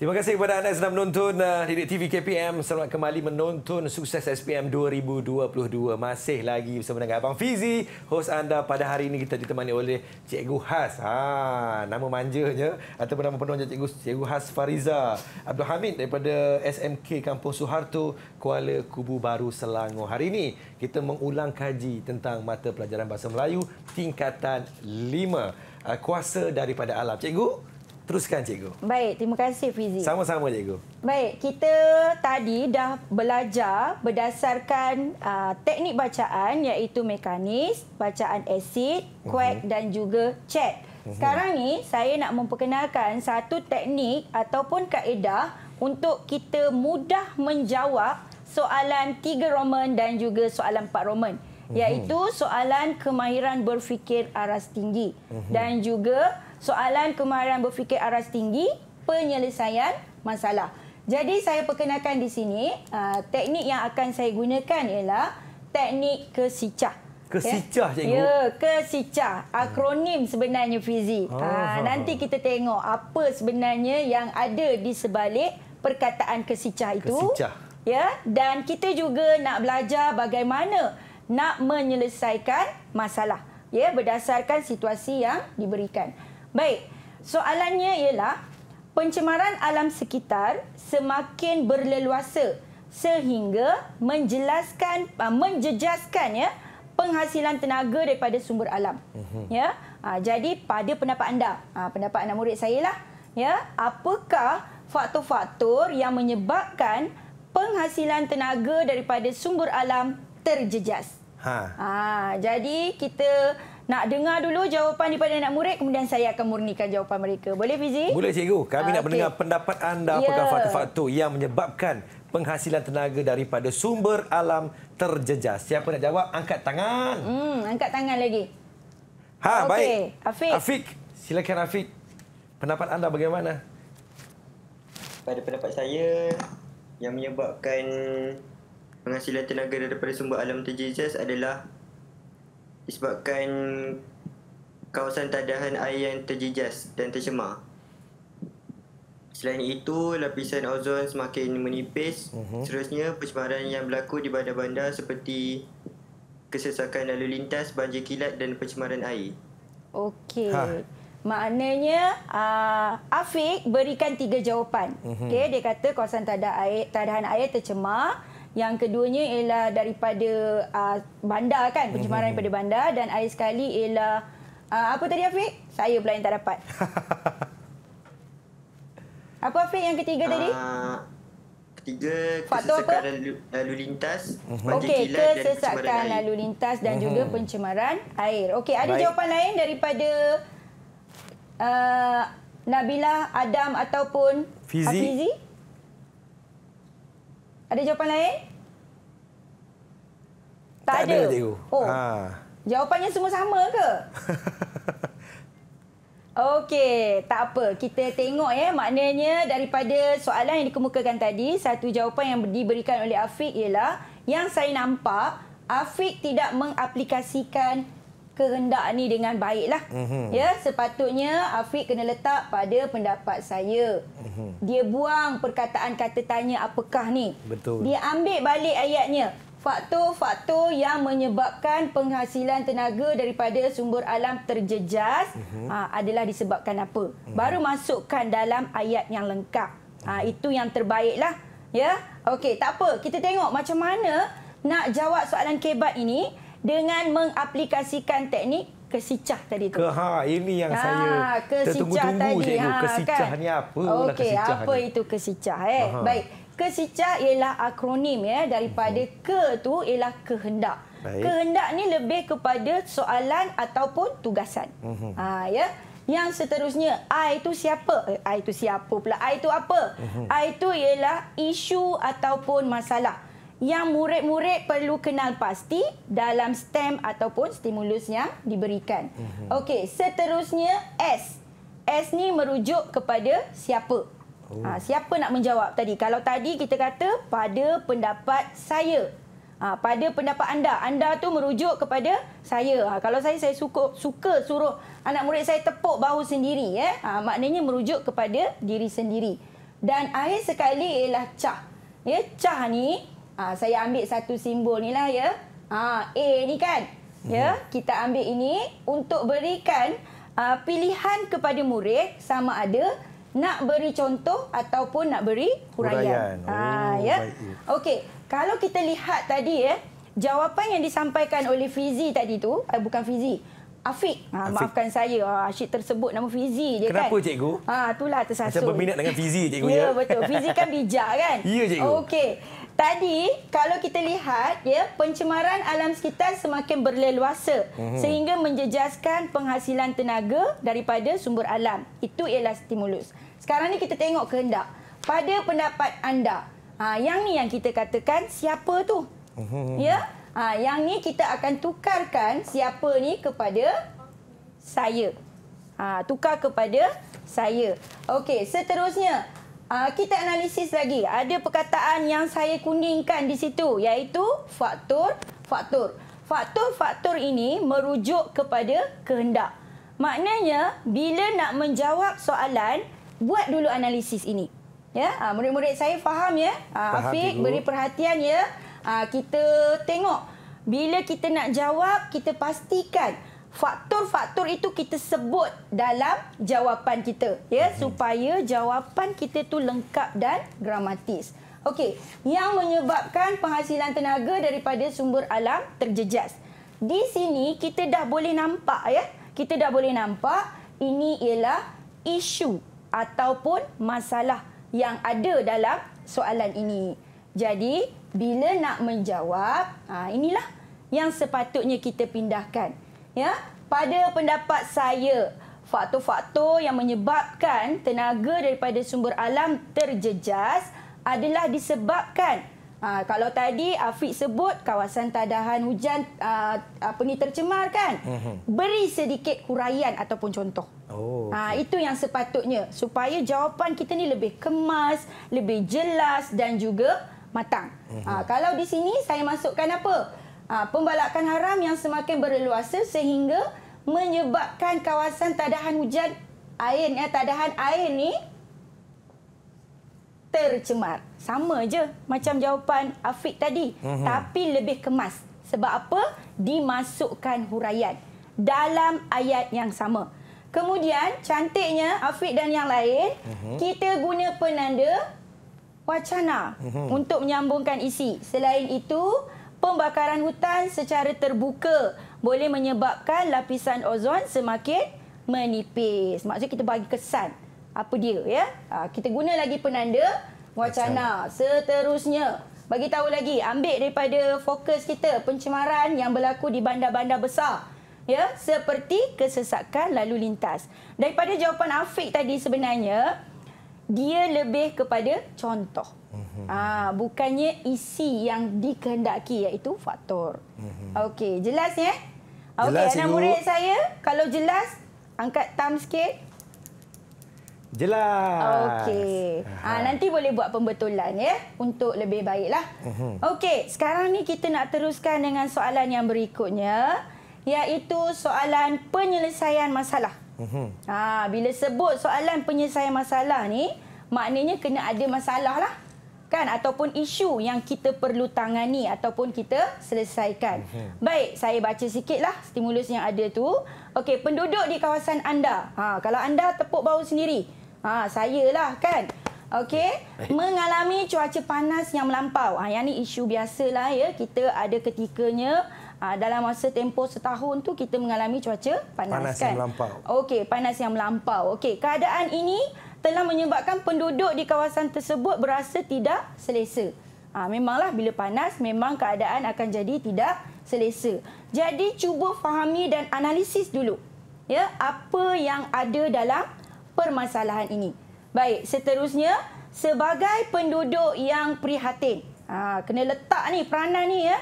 Terima kasih kepada anda yang sedang menonton uh, Didik TV KPM. Selamat kembali menonton Sukses SPM 2022. Masih lagi bersama dengan Abang Fizi, host anda pada hari ini kita ditemani oleh Cikgu Has. Ha, nama manjanya atau nama penuhnya Cikgu, Cikgu Has Fariza Abdul Hamid daripada SMK Kampung Suharto, Kuala Kubu Baru, Selangor. Hari ini kita mengulang kaji tentang mata pelajaran Bahasa Melayu tingkatan 5. Uh, kuasa daripada alam. Cikgu, Teruskan cikgu. Baik, terima kasih Fizi. Sama-sama cikgu. Baik, kita tadi dah belajar berdasarkan uh, teknik bacaan iaitu mekanis, bacaan asid, quack uh mhm. -huh. dan juga chat. Uh mhm. -huh. Sekarang ni saya nak memperkenalkan satu teknik ataupun kaedah untuk kita mudah menjawab soalan tiga Roman dan juga soalan empat Roman. Uh Iaitu soalan kemahiran berfikir aras tinggi uh -huh. dan juga soalan kemahiran berfikir aras tinggi, penyelesaian masalah. Jadi saya perkenalkan di sini, uh, teknik yang akan saya gunakan ialah teknik kesicah. Kesicah, ya, cikgu? Ya, kesicah. Akronim sebenarnya Fizi. Ha, nanti kita tengok apa sebenarnya yang ada di sebalik perkataan kesicah itu. Kesicah. Ya, dan kita juga nak belajar bagaimana nak menyelesaikan masalah ya berdasarkan situasi yang diberikan. Baik, soalannya ialah pencemaran alam sekitar semakin berleluasa sehingga menjelaskan ah, menjejaskan ya penghasilan tenaga daripada sumber alam. Mhm. Ya. Ha, jadi pada pendapat anda, ha, pendapat anak murid saya lah, ya, apakah faktor-faktor yang menyebabkan penghasilan tenaga daripada sumber alam terjejas? Ha. Ha, jadi kita nak dengar dulu jawapan daripada anak murid kemudian saya akan murnikan jawapan mereka. Boleh Fizi? Boleh cikgu. Kami okay. nak ah, mendengar pendapat anda apakah yeah. faktor-faktor yang menyebabkan penghasilan tenaga daripada sumber alam terjejas. Siapa nak jawab? Angkat tangan. Hmm, angkat tangan lagi. Ha, okay. baik. Afiq. Afiq, silakan Afiq. Pendapat anda bagaimana? Pada pendapat saya yang menyebabkan penghasilan tenaga daripada sumber alam terjejas adalah disebabkan kawasan tadahan air yang terjejas dan tercemar. Selain itu, lapisan ozon semakin menipis. Uh-huh. Seterusnya, pencemaran yang berlaku di bandar-bandar seperti kesesakan lalu lintas, banjir kilat dan pencemaran air. Okey. Ha. Maknanya uh, Afiq berikan tiga jawapan. Uh-huh. Okey, dia kata kawasan tadahan air tadahan air tercemar, yang keduanya ialah daripada uh, bandar kan, pencemaran mm-hmm. daripada bandar dan air sekali ialah uh, apa tadi Afiq? Saya pula yang tak dapat. apa Afiq yang ketiga tadi? Uh, ketiga Faktor kesesakan apa? Lalu, lalu lintas, mm-hmm. okay, kilat kesesakan dan pencemaran lalu lintas dan mm-hmm. juga pencemaran air. Okey, ada Baik. jawapan lain daripada uh, Nabila, Adam ataupun Fizi? Afizi? Ada jawapan lain? Tak, tak ada. ada oh. Ha. Jawapannya semua sama ke? Okey, tak apa. Kita tengok ya. Maknanya daripada soalan yang dikemukakan tadi, satu jawapan yang diberikan oleh Afiq ialah yang saya nampak Afiq tidak mengaplikasikan kehendak ni dengan baiklah. Mm-hmm. Ya, sepatutnya Afiq kena letak pada pendapat saya. Mm-hmm. Dia buang perkataan kata tanya apakah ni. Betul. Dia ambil balik ayatnya. Faktor-faktor yang menyebabkan penghasilan tenaga daripada sumber alam terjejas mm-hmm. adalah disebabkan apa? Mm-hmm. Baru masukkan dalam ayat yang lengkap. Mm-hmm. itu yang terbaiklah. Ya? Okey, tak apa. Kita tengok macam mana nak jawab soalan kebat ini dengan mengaplikasikan teknik kesicah tadi tu. Ha, ini yang ha, saya kesicah tunggu Cikgu. Ha, kesicah kan? ni apa? Lah Okey, apa ni? itu kesicah eh? Baik. Kesicah ialah akronim ya daripada hmm. ke tu ialah kehendak. Baik. Kehendak ni lebih kepada soalan ataupun tugasan. Hmm. Ha, ya. Yang seterusnya, I itu siapa? Eh, I itu siapa pula? I itu apa? Mhm. I itu ialah isu ataupun masalah yang murid-murid perlu kenal pasti dalam stem ataupun stimulus yang diberikan. Mm-hmm. Okey, seterusnya S. S ni merujuk kepada siapa? Oh. Ha, siapa nak menjawab tadi? Kalau tadi kita kata pada pendapat saya. Ha, pada pendapat anda. Anda tu merujuk kepada saya. Ha, kalau saya, saya suka, suka suruh anak murid saya tepuk bahu sendiri. Eh? Ha, maknanya merujuk kepada diri sendiri. Dan akhir sekali ialah cah. Ya, cah ni Ha, saya ambil satu simbol ni lah ya. Ha, A ni kan. Hmm. Ya, kita ambil ini untuk berikan uh, pilihan kepada murid sama ada nak beri contoh ataupun nak beri huraian. Ha, oh, ya. ya. Okey, kalau kita lihat tadi ya, jawapan yang disampaikan oleh Fizi tadi tu, eh, bukan Fizi. Afiq. Ha, Afiq. maafkan saya. Ha, asyik tersebut nama Fizi je Kenapa, kan. Kenapa cikgu? Ha, itulah tersasut. Macam berminat dengan Fizi cikgu ya. Ya, betul. Fizi kan bijak kan? ya, cikgu. Okey tadi kalau kita lihat ya pencemaran alam sekitar semakin berleluasa mm -hmm. sehingga menjejaskan penghasilan tenaga daripada sumber alam itu ialah stimulus sekarang ni kita tengok kehendak pada pendapat anda ha, yang ni yang kita katakan siapa tu mm -hmm. ya ha, yang ni kita akan tukarkan siapa ni kepada saya ha, tukar kepada saya okey seterusnya Uh, kita analisis lagi. Ada perkataan yang saya kuningkan di situ iaitu faktor-faktor. Faktor-faktor ini merujuk kepada kehendak. Maknanya bila nak menjawab soalan, buat dulu analisis ini. Ya, uh, murid-murid saya faham ya. Afik ah, Afiq beri perhatian ya. kita tengok bila kita nak jawab, kita pastikan faktor-faktor itu kita sebut dalam jawapan kita ya hmm. supaya jawapan kita tu lengkap dan gramatis. Okey, yang menyebabkan penghasilan tenaga daripada sumber alam terjejas. Di sini kita dah boleh nampak ya, kita dah boleh nampak ini ialah isu ataupun masalah yang ada dalam soalan ini. Jadi, bila nak menjawab, ha, inilah yang sepatutnya kita pindahkan ya pada pendapat saya faktor-faktor yang menyebabkan tenaga daripada sumber alam terjejas adalah disebabkan Ha, kalau tadi Afiq sebut kawasan tadahan hujan aa, ha, apa ni tercemar kan? Mhm. Beri sedikit huraian ataupun contoh. Oh. Ha, itu yang sepatutnya supaya jawapan kita ni lebih kemas, lebih jelas dan juga matang. Mhm. Ha, kalau di sini saya masukkan apa? Aa, ah, pembalakan haram yang semakin berleluasa sehingga menyebabkan kawasan tadahan hujan air ya tadahan air ni tercemar. Sama je macam jawapan Afiq tadi mm-hmm. tapi lebih kemas. Sebab apa? Dimasukkan huraian dalam ayat yang sama. Kemudian cantiknya Afiq dan yang lain uh-huh. kita guna penanda wacana uh-huh. untuk menyambungkan isi. Selain itu pembakaran hutan secara terbuka boleh menyebabkan lapisan ozon semakin menipis. Maksudnya kita bagi kesan apa dia ya? Ha, kita guna lagi penanda wacana seterusnya. Bagi tahu lagi, ambil daripada fokus kita pencemaran yang berlaku di bandar-bandar besar. Ya, seperti kesesakan lalu lintas. Daripada jawapan Afiq tadi sebenarnya, dia lebih kepada contoh. Ah, bukannya isi yang dikehendaki iaitu faktor. Mhm. Okey, jelas ya? Okey, anak murid saya kalau jelas angkat thumb sikit. Jelas. Okey. Ah, nanti boleh buat pembetulan ya untuk lebih baiklah. Mhm. Okey, sekarang ni kita nak teruskan dengan soalan yang berikutnya iaitu soalan penyelesaian masalah. Mhm. Ah, bila sebut soalan penyelesaian masalah ni maknanya kena ada masalah lah kan ataupun isu yang kita perlu tangani ataupun kita selesaikan. Mhm. Baik, saya baca sikitlah stimulus yang ada tu. Okey, penduduk di kawasan anda. Ha, kalau anda tepuk bau sendiri. Ha, saya lah kan. Okey, mengalami cuaca panas yang melampau. Ha, yang ni isu biasalah ya. Kita ada ketikanya ha, dalam masa tempoh setahun tu kita mengalami cuaca panas, panas kan. Okey, panas yang melampau. Okey, keadaan ini telah menyebabkan penduduk di kawasan tersebut berasa tidak selesa. Ha, memanglah bila panas, memang keadaan akan jadi tidak selesa. Jadi cuba fahami dan analisis dulu ya apa yang ada dalam permasalahan ini. Baik, seterusnya, sebagai penduduk yang prihatin, ha, kena letak ni peranan ni ya,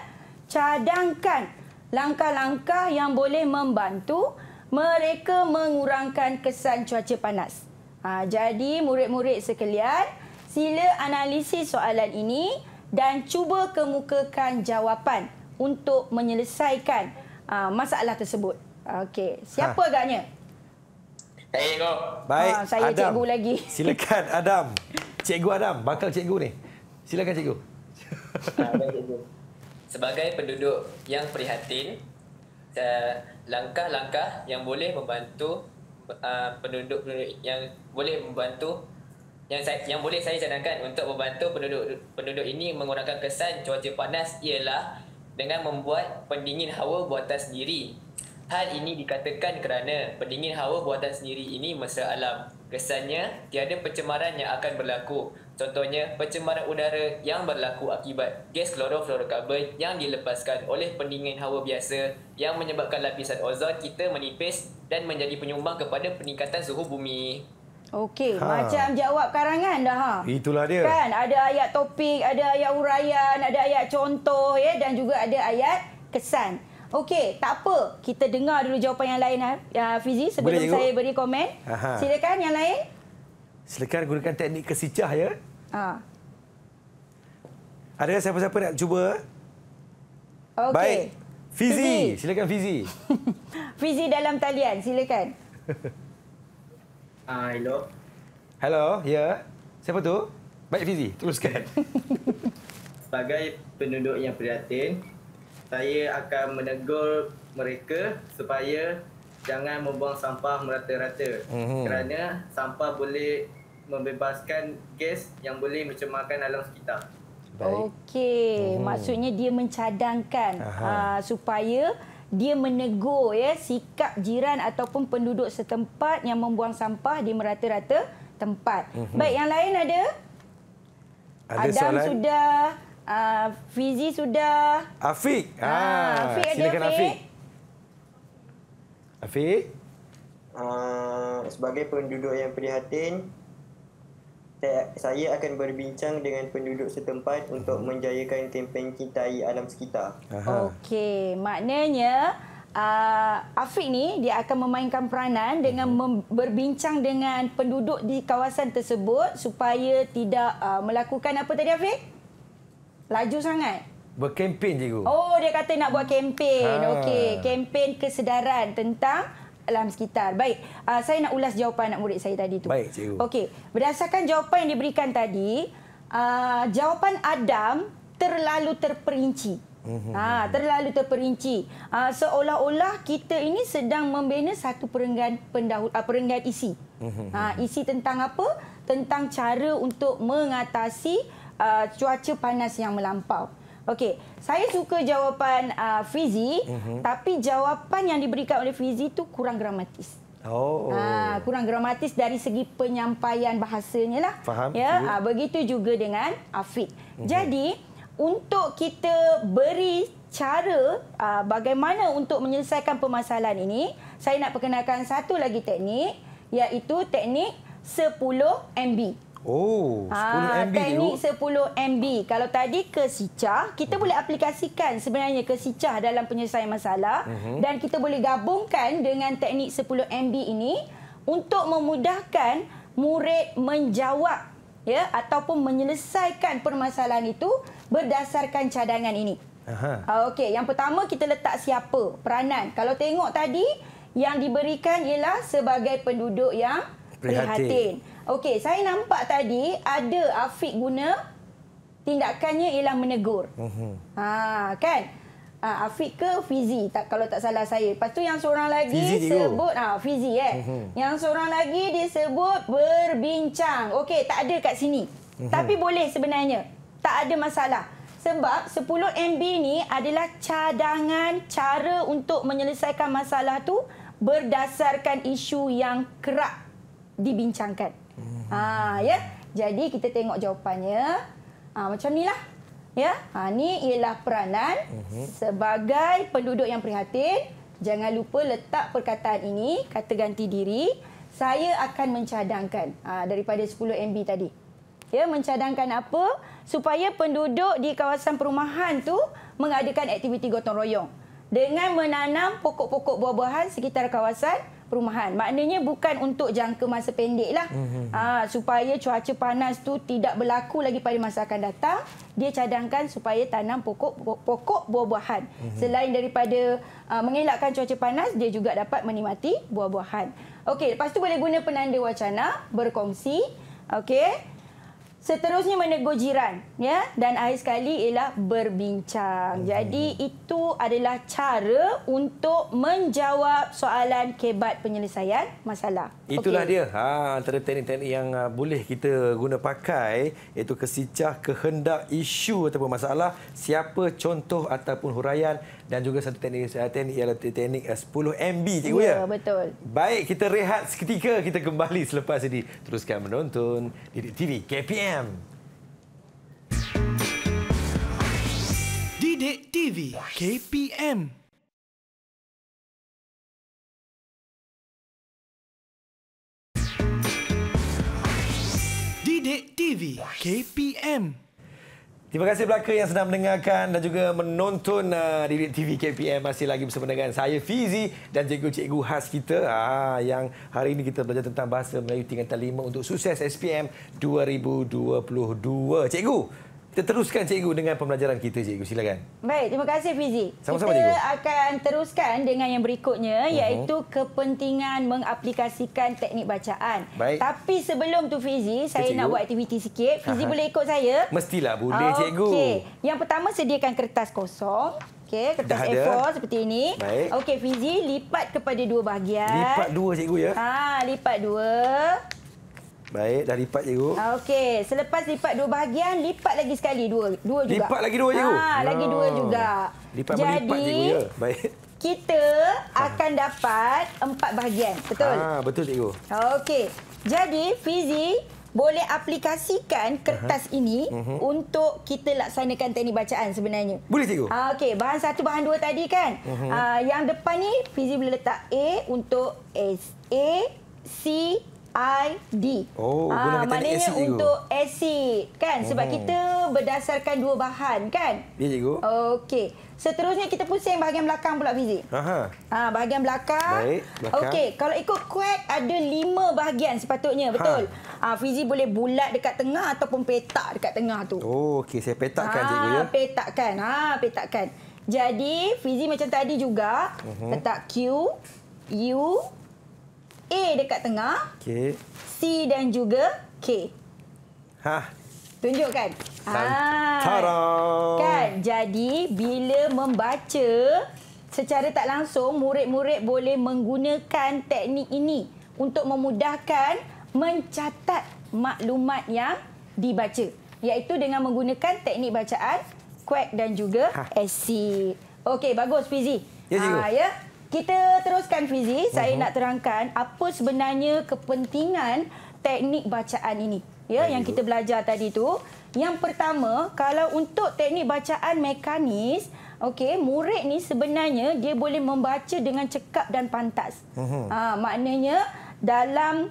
cadangkan langkah-langkah yang boleh membantu mereka mengurangkan kesan cuaca panas. Ha, jadi murid-murid sekalian, sila analisis soalan ini dan cuba kemukakan jawapan untuk menyelesaikan ha, masalah tersebut. Okey, ha. siapa ha. agaknya? Saya, Cikgu. Baik, ha, saya Adam. Cikgu lagi. Silakan, Adam. Cikgu Adam, bakal Cikgu ni. Silakan, Cikgu. Sebagai penduduk yang prihatin, eh, langkah-langkah yang boleh membantu Uh, penduduk-penduduk yang boleh membantu yang saya, yang boleh saya cadangkan untuk membantu penduduk-penduduk ini mengurangkan kesan cuaca panas ialah dengan membuat pendingin hawa buatan sendiri. Hal ini dikatakan kerana pendingin hawa buatan sendiri ini mesra alam. Kesannya, tiada pencemaran yang akan berlaku. Contohnya, pencemaran udara yang berlaku akibat gas klorofluorokarbon yang dilepaskan oleh pendingin hawa biasa yang menyebabkan lapisan ozon kita menipis dan menjadi penyumbang kepada peningkatan suhu bumi. Okey, ha. macam jawab karangan kan, dah. Ha? Itulah dia. Kan? Ada ayat topik, ada ayat uraian, ada ayat contoh ya? dan juga ada ayat kesan. Okey, tak apa. Kita dengar dulu jawapan yang lain, uh, Fizi. Sebelum Boleh, saya beri komen. Aha. Silakan yang lain. Silakan gunakan teknik kesicah, ya. Ha. Adakah siapa-siapa nak cuba? Okay. Baik. Fizi. Fizi. Silakan Fizi. Fizi dalam talian. Silakan. Uh, hello. Hello, ya. Yeah. Siapa tu? Baik Fizi, teruskan. Sebagai penduduk yang prihatin, saya akan menegur mereka supaya jangan membuang sampah merata-rata. Mm-hmm. Kerana sampah boleh membebaskan gas yang boleh mencemarkan alam sekitar. Okey, mm-hmm. maksudnya dia mencadangkan uh, supaya dia menegur ya sikap jiran ataupun penduduk setempat yang membuang sampah di merata-rata tempat. Mm-hmm. Baik yang lain ada? Ada Adam soalan? sudah Uh, Fizi sudah. Afiq. Uh, Afiq ada Silakan Afiq. Afiq. Afiq. Uh, sebagai penduduk yang prihatin, saya akan berbincang dengan penduduk setempat untuk menjayakan kempen cintai alam sekitar. Okey, maknanya uh, Afiq ni dia akan memainkan peranan dengan mhm. mem- berbincang dengan penduduk di kawasan tersebut supaya tidak uh, melakukan apa tadi Afiq? Laju sangat. Berkempen cikgu. Oh, dia kata nak buat kempen. Ha. Okey, kempen kesedaran tentang alam sekitar. Baik, uh, saya nak ulas jawapan anak murid saya tadi tu. Baik, cikgu. Okey, berdasarkan jawapan yang diberikan tadi, uh, jawapan Adam terlalu terperinci. Mhm. Ha, terlalu terperinci. Ha, Seolah-olah kita ini sedang membina satu perenggan pendahul, uh, perenggan isi. Mhm. Ha, isi tentang apa? Tentang cara untuk mengatasi uh, cuaca panas yang melampau. Okey, saya suka jawapan uh, Fizi, mm -hmm. tapi jawapan yang diberikan oleh Fizi itu kurang gramatis. Oh. Ha, kurang gramatis dari segi penyampaian bahasanya lah. Faham. Ya, ha, begitu juga dengan Afid. Mm -hmm. Jadi, untuk kita beri cara uh, bagaimana untuk menyelesaikan permasalahan ini, saya nak perkenalkan satu lagi teknik, iaitu teknik 10 MB. Oh, 10 MB. Ah, teknik 10 MB. Kalau tadi ke Sicah, kita boleh aplikasikan sebenarnya ke Sicah dalam penyelesaian masalah uh-huh. dan kita boleh gabungkan dengan teknik 10 MB ini untuk memudahkan murid menjawab ya ataupun menyelesaikan permasalahan itu berdasarkan cadangan ini. uh Okey, yang pertama kita letak siapa peranan. Kalau tengok tadi yang diberikan ialah sebagai penduduk yang prihatin. prihatin. Okey, saya nampak tadi ada Afiq guna tindakannya ialah menegur. Mhm. Ha, kan? Ha, Afiq ke Fizi tak kalau tak salah saya. Lepas tu yang seorang lagi Fizi sebut ah ha, Fizi eh. Mhm. Yang seorang lagi disebut berbincang. Okey, tak ada kat sini. Mhm. Tapi boleh sebenarnya. Tak ada masalah. Sebab 10 MB ni adalah cadangan cara untuk menyelesaikan masalah tu berdasarkan isu yang kerap dibincangkan. Ha, ya. Jadi kita tengok jawapannya. Ha, macam lah. Ya. Ha ni ialah peranan uh mhm. -huh. sebagai penduduk yang prihatin. Jangan lupa letak perkataan ini kata ganti diri. Saya akan mencadangkan ha, daripada 10 MB tadi. Ya, mencadangkan apa? Supaya penduduk di kawasan perumahan tu mengadakan aktiviti gotong royong dengan menanam pokok-pokok buah-buahan sekitar kawasan perumahan. Maknanya bukan untuk jangka masa pendeklah. Mm -hmm. Ha, supaya cuaca panas tu tidak berlaku lagi pada masa akan datang, dia cadangkan supaya tanam pokok-pokok buah-buahan. Mm -hmm. Selain daripada aa, ha, mengelakkan cuaca panas, dia juga dapat menikmati buah-buahan. Okey, lepas tu boleh guna penanda wacana berkongsi. Okey. Seterusnya menegur jiran ya dan akhir sekali ialah berbincang. Hmm. Jadi itu adalah cara untuk menjawab soalan kebat penyelesaian masalah. Itulah okay. dia. Ha antara teknik-teknik yang uh, boleh kita guna pakai iaitu kesicah kehendak isu ataupun masalah, siapa contoh ataupun huraian dan juga satu teknik kesihatan ialah teknik 10 eh, MB cikgu ya. Ya betul. Baik kita rehat seketika kita kembali selepas ini teruskan menonton Didik TV KPM. Didik TV KPM. Didik TV KPM. TV, KPM. Terima kasih pelakon yang sedang mendengarkan dan juga menonton uh, Direct TV KPM masih lagi bersama dengan saya Fizi dan cikgu-cikgu khas kita ah, yang hari ini kita belajar tentang bahasa Melayu tingkatan 5 untuk sukses SPM 2022. Cikgu, kita teruskan cikgu dengan pembelajaran kita cikgu silakan. Baik, terima kasih Fizi. Sama-sama cikgu. akan teruskan dengan yang berikutnya uh mhm. -huh. iaitu kepentingan mengaplikasikan teknik bacaan. Baik. Tapi sebelum tu Fizi, saya cikgu. nak buat aktiviti sikit. Fizi boleh ikut saya? Mestilah boleh cikgu. Okey. Yang pertama sediakan kertas kosong. Okey, kertas A4 seperti ini. Okey, Fizi lipat kepada dua bahagian. Lipat dua cikgu ya. Ha, lipat dua. Baik, dah lipat cikgu. Ah, okey, selepas lipat dua bahagian, lipat lagi sekali dua dua juga. Lipat lagi dua cikgu. Ha, ah, no. lagi dua juga. Lipat ya? Jadi, melipat cikgu ya. Baik. Kita ah. akan dapat empat bahagian. Betul? Ha, betul cikgu. Okey. Jadi, Fizi boleh aplikasikan kertas uh -huh. ini uh mhm. -huh. untuk kita laksanakan teknik bacaan sebenarnya. Boleh cikgu. Ah okey, bahan satu bahan dua tadi kan. Uh mhm. -huh. ah, yang depan ni Fizi boleh letak A untuk S A C ID. Oh, ah, maknanya asid untuk asid kan sebab oh. kita berdasarkan dua bahan kan? Ya cikgu. Okey. Seterusnya kita pusing bahagian belakang pula fizik. Aha. Ah, bahagian belakang. Baik, belakang. Okey, kalau ikut kuat ada lima bahagian sepatutnya, ha. betul? Ha. Ah, fizik boleh bulat dekat tengah ataupun petak dekat tengah tu. Oh, okey, saya petakkan ah, cikgu ya. petakkan. Ha, ah, petakkan. Jadi, fizik macam tadi juga uh mhm. -huh. letak Q U A dekat tengah. Okey. C dan juga K. Ha. Tunjukkan. Ha. Kan. Jadi bila membaca secara tak langsung murid-murid boleh menggunakan teknik ini untuk memudahkan mencatat maklumat yang dibaca iaitu dengan menggunakan teknik bacaan quack dan juga ha. acid. Okey bagus Fizi. Ya, ha ya. Kita teruskan Fizi. Uh-huh. Saya mhm. nak terangkan apa sebenarnya kepentingan teknik bacaan ini. Ya, yang kita belajar tadi itu. Yang pertama, kalau untuk teknik bacaan mekanis, okey, murid ni sebenarnya dia boleh membaca dengan cekap dan pantas. Uh-huh. Ha, maknanya dalam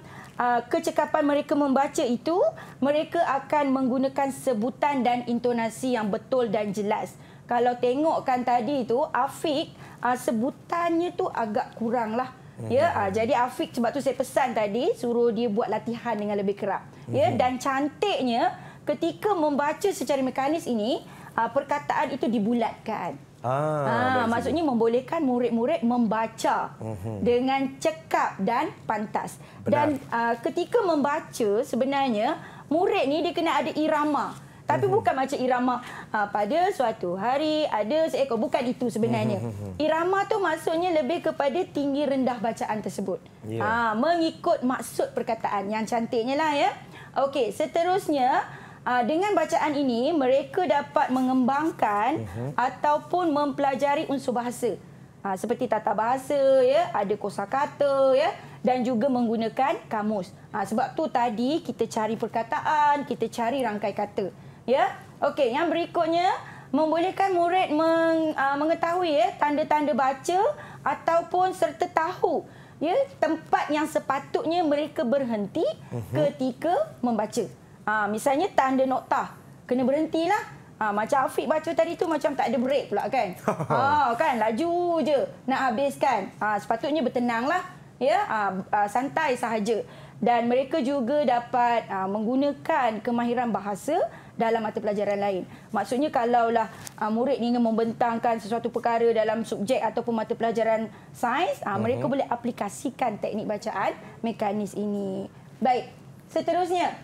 kecekapan mereka membaca itu, mereka akan menggunakan sebutan dan intonasi yang betul dan jelas. Kalau tengokkan tadi itu, Afiq uh, sebutannya tu agak kurang lah. Ya, ya. Uh, jadi Afiq sebab tu saya pesan tadi suruh dia buat latihan dengan lebih kerap. Ya, ya. dan cantiknya ketika membaca secara mekanis ini uh, perkataan itu dibulatkan. Ah, ah maksudnya membolehkan murid-murid membaca uh mhm. -huh. dengan cekap dan pantas. Benar. Dan uh, ketika membaca sebenarnya murid ni dia kena ada irama. Tapi mhm. bukan macam irama ha, pada suatu hari ada seekor. Bukan itu sebenarnya. Mhm, mhm, irama tu maksudnya lebih kepada tinggi rendah bacaan tersebut. Ha, mengikut maksud perkataan yang cantiknya lah ya. Okey, seterusnya ah, dengan bacaan ini mereka dapat mengembangkan ataupun mempelajari unsur bahasa. Ha, seperti tata bahasa ya, ada kosakata ya dan juga menggunakan kamus. Ha, sebab tu tadi kita cari perkataan, kita cari rangkai kata ya. Okey, yang berikutnya membolehkan murid meng, uh, mengetahui ya tanda-tanda baca ataupun serta tahu ya tempat yang sepatutnya mereka berhenti uh mhm. -huh. ketika membaca. Uh, misalnya tanda nota kena berhentilah. ha, macam Afiq baca tadi tu macam tak ada break pula kan. Ha kan laju je nak habiskan. Ah ha, sepatutnya bertenanglah ya ha, ha, santai sahaja dan mereka juga dapat ha, menggunakan kemahiran bahasa dalam mata pelajaran lain. Maksudnya kalaulah uh, murid ni ingin membentangkan sesuatu perkara dalam subjek ataupun mata pelajaran sains, uh, mereka uh-huh. boleh aplikasikan teknik bacaan mekanis ini. Baik, seterusnya.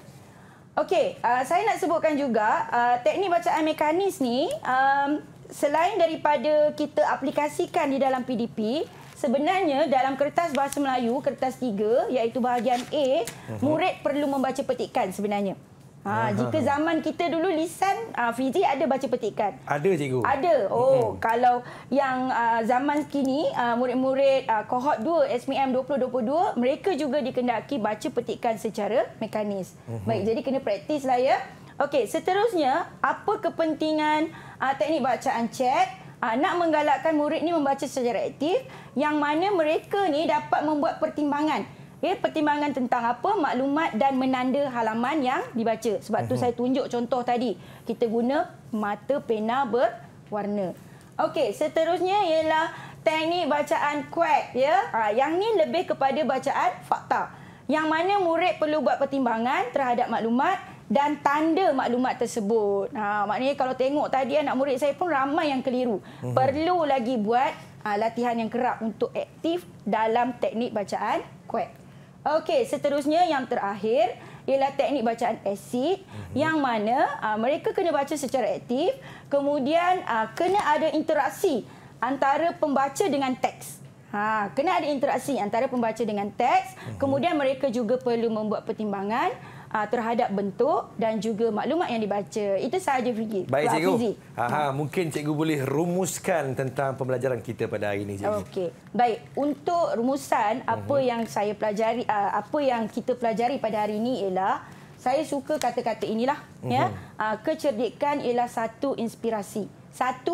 Okey, uh, saya nak sebutkan juga uh, teknik bacaan mekanis ni um, selain daripada kita aplikasikan di dalam PDP, sebenarnya dalam kertas bahasa Melayu kertas 3 iaitu bahagian A, uh-huh. murid perlu membaca petikan sebenarnya. Ha, ah, ha, jika ha. zaman kita dulu lisan uh, ah, Fizi ada baca petikan. Ada cikgu. Ada. Oh, hmm. kalau yang uh, zaman kini murid-murid uh, kohort 2 SPM 2022 mereka juga dikendaki baca petikan secara mekanis. Hmm. Baik, jadi kena praktis lah ya. Okey, seterusnya apa kepentingan uh, teknik bacaan cek? Uh, nak menggalakkan murid ini membaca secara aktif yang mana mereka ni dapat membuat pertimbangan Okay, pertimbangan tentang apa maklumat dan menanda halaman yang dibaca. Sebab uh -huh. tu mhm. saya tunjuk contoh tadi. Kita guna mata pena berwarna. Okey, seterusnya ialah teknik bacaan quack ya. Ah yang ni lebih kepada bacaan fakta. Yang mana murid perlu buat pertimbangan terhadap maklumat dan tanda maklumat tersebut. Ha maknanya kalau tengok tadi anak murid saya pun ramai yang keliru. Hmm. Perlu lagi buat ha, latihan yang kerap untuk aktif dalam teknik bacaan quack. Okey, seterusnya yang terakhir ialah teknik bacaan asid mm-hmm. yang mana aa, ah, mereka kena baca secara aktif, kemudian aa, ah, kena ada interaksi antara pembaca dengan teks. Ha, kena ada interaksi antara pembaca dengan teks, mm-hmm. kemudian mereka juga perlu membuat pertimbangan uh, terhadap bentuk dan juga maklumat yang dibaca. Itu sahaja fizik. Baik, Cikgu. Aha, hmm. Mungkin Cikgu boleh rumuskan tentang pembelajaran kita pada hari ini. Okey. Baik. Untuk rumusan, apa hmm. yang saya pelajari, uh, apa yang kita pelajari pada hari ini ialah saya suka kata-kata inilah. Hmm. Ya? Uh, kecerdikan ialah satu Inspirasi. 1%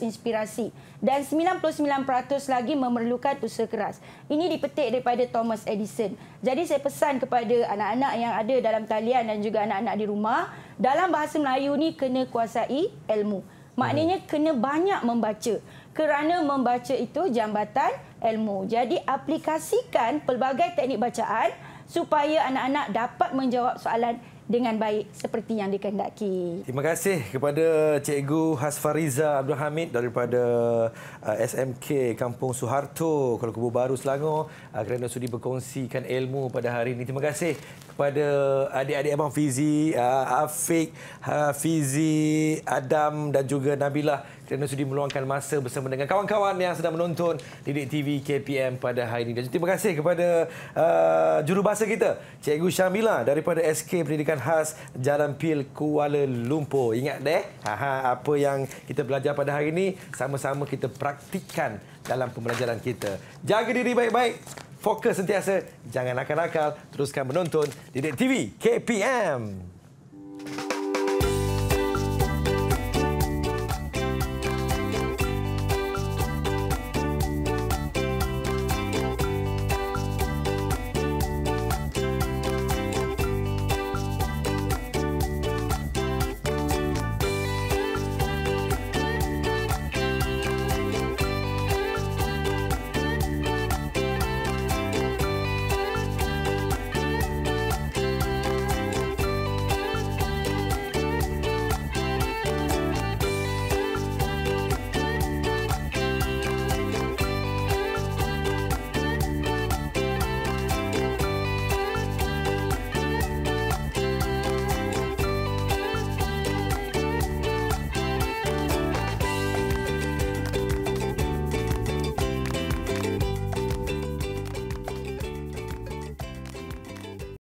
inspirasi dan 99% lagi memerlukan usaha keras. Ini dipetik daripada Thomas Edison. Jadi saya pesan kepada anak-anak yang ada dalam talian dan juga anak-anak di rumah, dalam bahasa Melayu ni kena kuasai ilmu. Maknanya hmm. kena banyak membaca. Kerana membaca itu jambatan ilmu. Jadi aplikasikan pelbagai teknik bacaan supaya anak-anak dapat menjawab soalan dengan baik seperti yang dikehendaki. Terima kasih kepada Cikgu Hasfariza Abdul Hamid daripada uh, SMK Kampung Suharto, Kuala Kubu Baru Selangor uh, kerana sudi berkongsikan ilmu pada hari ini. Terima kasih kepada adik-adik Abang Fizi, uh, Afiq, Fizi, Adam dan juga Nabilah kerana sudi meluangkan masa bersama dengan kawan-kawan yang sedang menonton Didik TV KPM pada hari ini. Dan terima kasih kepada uh, jurubahasa kita, Cikgu Syamila daripada SK Pendidikan Khas Jalan Pil Kuala Lumpur. Ingat deh, haha, apa yang kita belajar pada hari ini, sama-sama kita praktikan dalam pembelajaran kita. Jaga diri baik-baik, fokus sentiasa, jangan nakal-nakal, teruskan menonton Didik TV KPM. Thank you.